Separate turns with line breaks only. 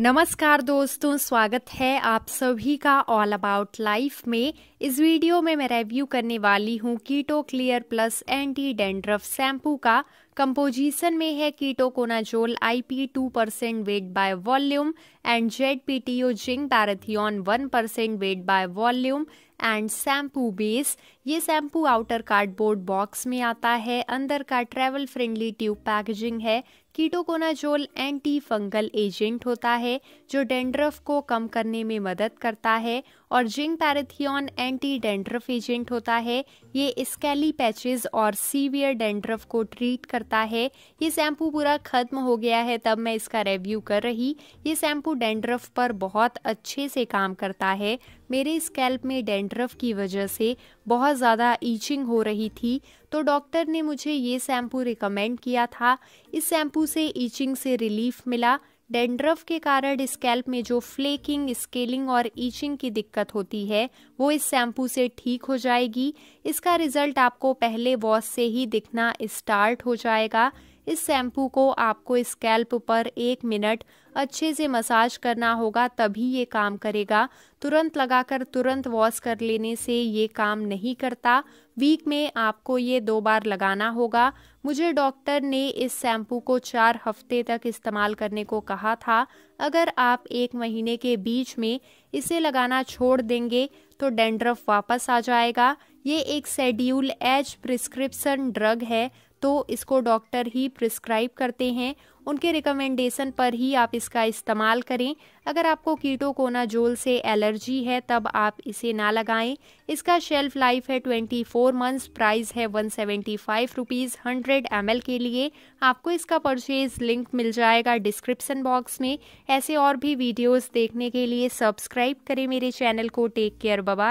नमस्कार दोस्तों स्वागत है आप सभी का ऑल अबाउट लाइफ में इस वीडियो में मैं रिव्यू करने वाली हूँ keto clear plus anti dandruff shampoo का कंपोजिशन में है ketoconazole IP two percent weight by volume and Z P T O zinc pyrithione one percent weight by volume and shampoo base ये shampoo outer cardboard box में आता है अंदर का travel friendly tube packaging है ketoconazole anti fungal agent होता है जो डेंड्रफ को कम करने में मदद करता है और zinc pyrithione anti dandruff agent होता है ये स्केली पैचेस और सीवियर डेंड्रफ को ट्रीट करता है ये शैम्पू पूरा ख़त्म हो गया है तब मैं इसका रिव्यू कर रही ये शैम्पू डेंड्रफ पर बहुत अच्छे से काम करता है मेरे स्कैल्प में डेंड्रफ की वजह से बहुत ज़्यादा ईचिंग हो रही थी तो डॉक्टर ने मुझे ये शैम्पू रिकमेंड किया था इस शैम्पू से ईचिंग से रिलीफ मिला डेंड्रफ के कारण स्कैल्प में जो फ्लेकिंग स्केलिंग और ईचिंग की दिक्कत होती है वो इस शैम्पू से ठीक हो जाएगी इसका रिजल्ट आपको पहले वॉश से ही दिखना स्टार्ट हो जाएगा इस शैम्पू को आपको स्कैल्प पर एक मिनट अच्छे से मसाज करना होगा तभी ये काम करेगा तुरंत लगाकर तुरंत वॉश कर लेने से ये काम नहीं करता वीक में आपको ये दो बार लगाना होगा मुझे डॉक्टर ने इस शैम्पू को चार हफ्ते तक इस्तेमाल करने को कहा था अगर आप एक महीने के बीच में इसे लगाना छोड़ देंगे तो डेंड्रफ वापस आ जाएगा ये एक शेड्यूल एच प्रिस्क्रिप्शन ड्रग है तो इसको डॉक्टर ही प्रिस्क्राइब करते हैं उनके रिकमेंडेशन पर ही आप इसका इस्तेमाल करें अगर आपको कीटोकोनाजोल से एलर्जी है तब आप इसे ना लगाएं इसका शेल्फ लाइफ है 24 मंथ्स प्राइस है 175 seventy five rupees hundred M के लिए आपको इसका परचेज लिंक मिल जाएगा डिस्क्रिप्सन बॉक्स में ऐसे और भी वीडियोस देखने के लिए सब्सक्राइब करें मेरे चैनल को टेक केयर बबा